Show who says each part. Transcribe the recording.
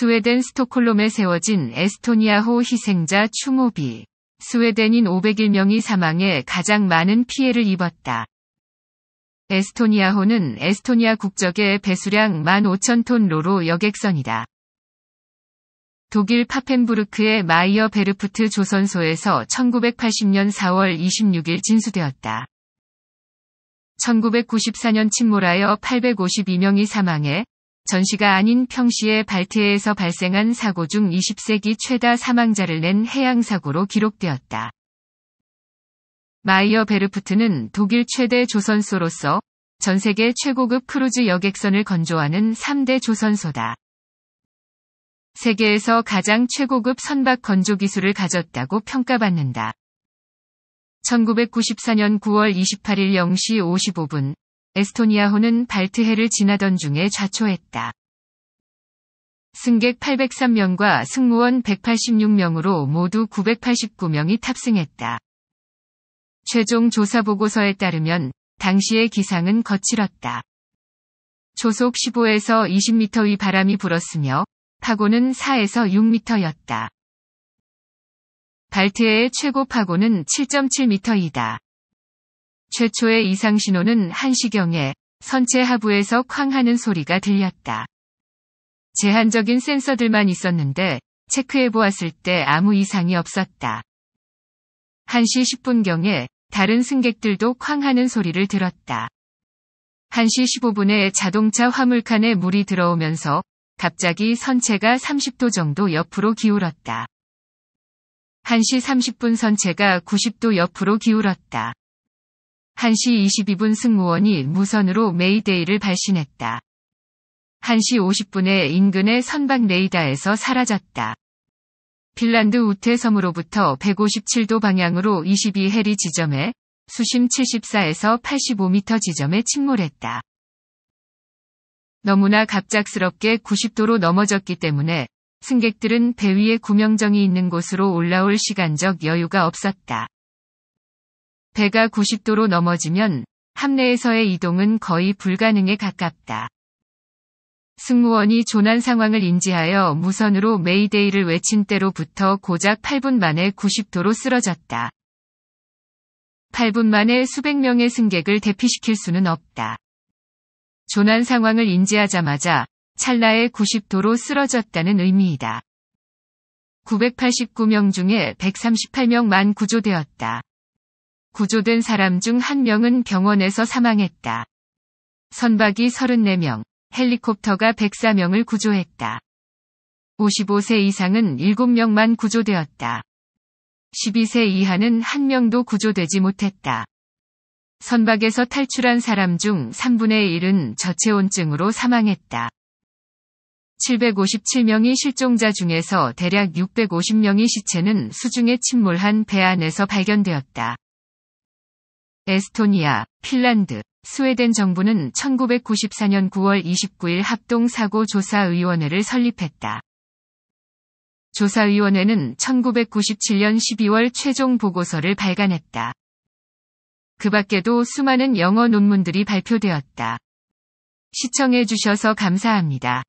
Speaker 1: 스웨덴 스톡홀롬에 세워진 에스토니아호 희생자 추모비. 스웨덴인 501명이 사망해 가장 많은 피해를 입었다. 에스토니아호는 에스토니아 국적의 배수량 15,000톤 로로 여객선이다. 독일 파펜부르크의 마이어 베르프트 조선소에서 1980년 4월 26일 진수되었다. 1994년 침몰하여 852명이 사망해 전시가 아닌 평시에 발트해에서 발생한 사고 중 20세기 최다 사망자를 낸 해양사고로 기록되었다. 마이어 베르프트는 독일 최대 조선소로서 전 세계 최고급 크루즈 여객선을 건조하는 3대 조선소다. 세계에서 가장 최고급 선박 건조 기술을 가졌다고 평가받는다. 1994년 9월 28일 0시 55분 에스토니아호는 발트해를 지나던 중에 좌초했다. 승객 803명과 승무원 186명으로 모두 989명이 탑승했다. 최종 조사 보고서에 따르면 당시의 기상은 거칠었다. 초속 15에서 20m 의 바람이 불었으며 파고는 4에서 6m였다. 발트해의 최고 파고는 7.7m이다. 최초의 이상 신호는 한시경에 선체 하부에서 쾅 하는 소리가 들렸다. 제한적인 센서들만 있었는데 체크해 보았을 때 아무 이상이 없었다. 1시 10분경에 다른 승객들도 쾅 하는 소리를 들었다. 1시 15분에 자동차 화물칸에 물이 들어오면서 갑자기 선체가 30도 정도 옆으로 기울었다. 1시 30분 선체가 90도 옆으로 기울었다. 1시 22분 승무원이 무선으로 메이데이를 발신했다. 1시 50분에 인근의 선박 레이다에서 사라졌다. 핀란드 우테 섬으로부터 157도 방향으로 22해리 지점에 수심 74에서 85m 지점에 침몰했다. 너무나 갑작스럽게 90도로 넘어졌기 때문에 승객들은 배 위에 구명정이 있는 곳으로 올라올 시간적 여유가 없었다. 배가 90도로 넘어지면 함내에서의 이동은 거의 불가능에 가깝다. 승무원이 조난 상황을 인지하여 무선으로 메이데이를 외친 때로부터 고작 8분 만에 90도로 쓰러졌다. 8분 만에 수백 명의 승객을 대피시킬 수는 없다. 조난 상황을 인지하자마자 찰나에 90도로 쓰러졌다는 의미이다. 989명 중에 138명만 구조되었다. 구조된 사람 중 한 명은 병원에서 사망했다. 선박이 34명, 헬리콥터가 104명을 구조했다. 55세 이상은 7명만 구조되었다. 12세 이하는 한명도 구조되지 못했다. 선박에서 탈출한 사람 중 3분의 1은 저체온증으로 사망했다. 7 5 7명이 실종자 중에서 대략 6 5 0명이 시체는 수중에 침몰한 배 안에서 발견되었다. 에스토니아, 핀란드, 스웨덴 정부는 1994년 9월 29일 합동사고조사위원회를 설립했다. 조사위원회는 1997년 12월 최종 보고서를 발간했다. 그 밖에도 수많은 영어 논문들이 발표되었다. 시청해주셔서 감사합니다.